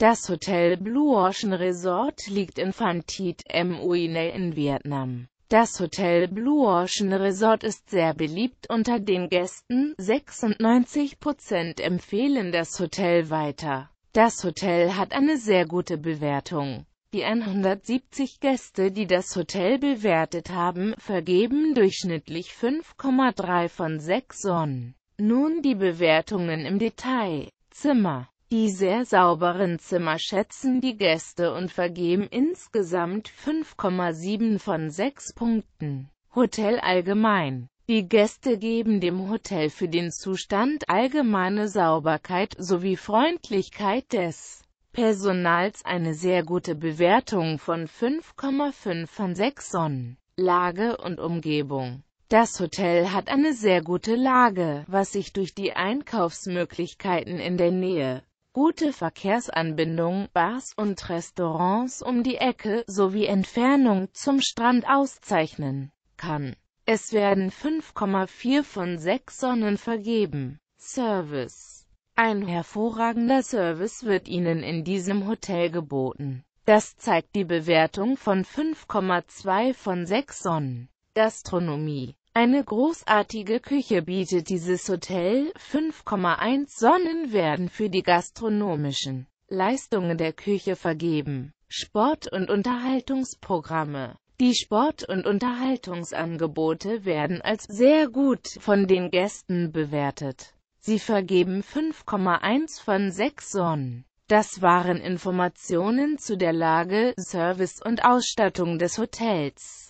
Das Hotel Blue Ocean Resort liegt in Phan Thit Mui Nay in Vietnam. Das Hotel Blue Ocean Resort ist sehr beliebt unter den Gästen, 96% empfehlen das Hotel weiter. Das Hotel hat eine sehr gute Bewertung. Die 170 Gäste, die das Hotel bewertet haben, vergeben durchschnittlich 5,3 von 6 Sonnen. Nun die Bewertungen im Detail. Zimmer die sehr sauberen Zimmer schätzen die Gäste und vergeben insgesamt 5,7 von 6 Punkten. Hotel allgemein die Gäste geben dem Hotel für den Zustand allgemeine Sauberkeit sowie Freundlichkeit des Personals eine sehr gute Bewertung von 5,5 von 6 Sonnen. Lage und Umgebung Das Hotel hat eine sehr gute Lage, was sich durch die Einkaufsmöglichkeiten in der Nähe gute Verkehrsanbindung, Bars und Restaurants um die Ecke sowie Entfernung zum Strand auszeichnen kann. Es werden 5,4 von 6 Sonnen vergeben. Service Ein hervorragender Service wird Ihnen in diesem Hotel geboten. Das zeigt die Bewertung von 5,2 von 6 Sonnen. Gastronomie eine großartige Küche bietet dieses Hotel, 5,1 Sonnen werden für die gastronomischen Leistungen der Küche vergeben. Sport- und Unterhaltungsprogramme Die Sport- und Unterhaltungsangebote werden als sehr gut von den Gästen bewertet. Sie vergeben 5,1 von 6 Sonnen. Das waren Informationen zu der Lage, Service und Ausstattung des Hotels.